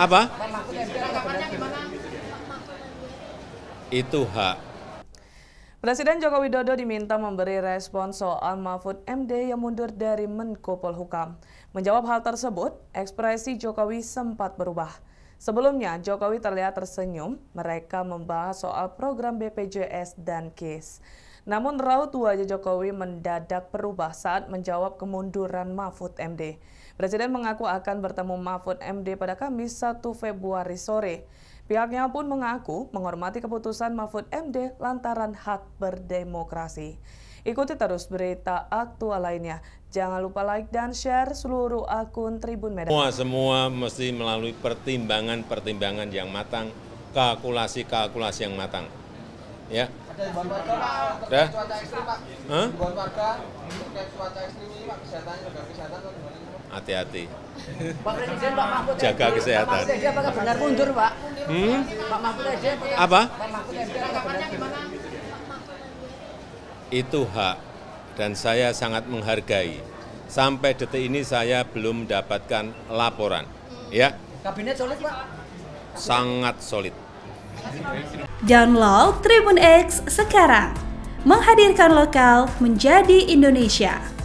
Apa? Itu hak Presiden Joko Widodo diminta memberi respon soal Mahfud MD yang mundur dari Menko Polhukam. Menjawab hal tersebut, ekspresi Jokowi sempat berubah. Sebelumnya, Jokowi terlihat tersenyum. Mereka membahas soal program BPJS dan KIS. Namun raut wajah Jokowi mendadak berubah saat menjawab kemunduran Mahfud MD. Presiden mengaku akan bertemu Mahfud MD pada Kamis 1 Februari sore. Pihaknya pun mengaku menghormati keputusan Mahfud MD lantaran hak berdemokrasi. Ikuti terus berita aktual lainnya. Jangan lupa like dan share seluruh akun Tribun Medan. Semua, semua mesti melalui pertimbangan-pertimbangan yang matang, kalkulasi-kalkulasi yang matang. Ya. Ada ekstrim, Pak, ekstrim, Pak. Pak, kesehatan, kesehatan, kesehatan, kesehatan hati-hati. Pak Presiden, Pak Mahfud Jaga kesehatan. Pak Mahfud apakah benar mundur, Pak? Hmm? Pak Mahfud Apa? Itu hak dan saya sangat menghargai. Sampai detik ini saya belum mendapatkan laporan. Ya. Kabinet solid, Pak? Sangat solid. Download Tribun X sekarang. Menghadirkan lokal menjadi Indonesia.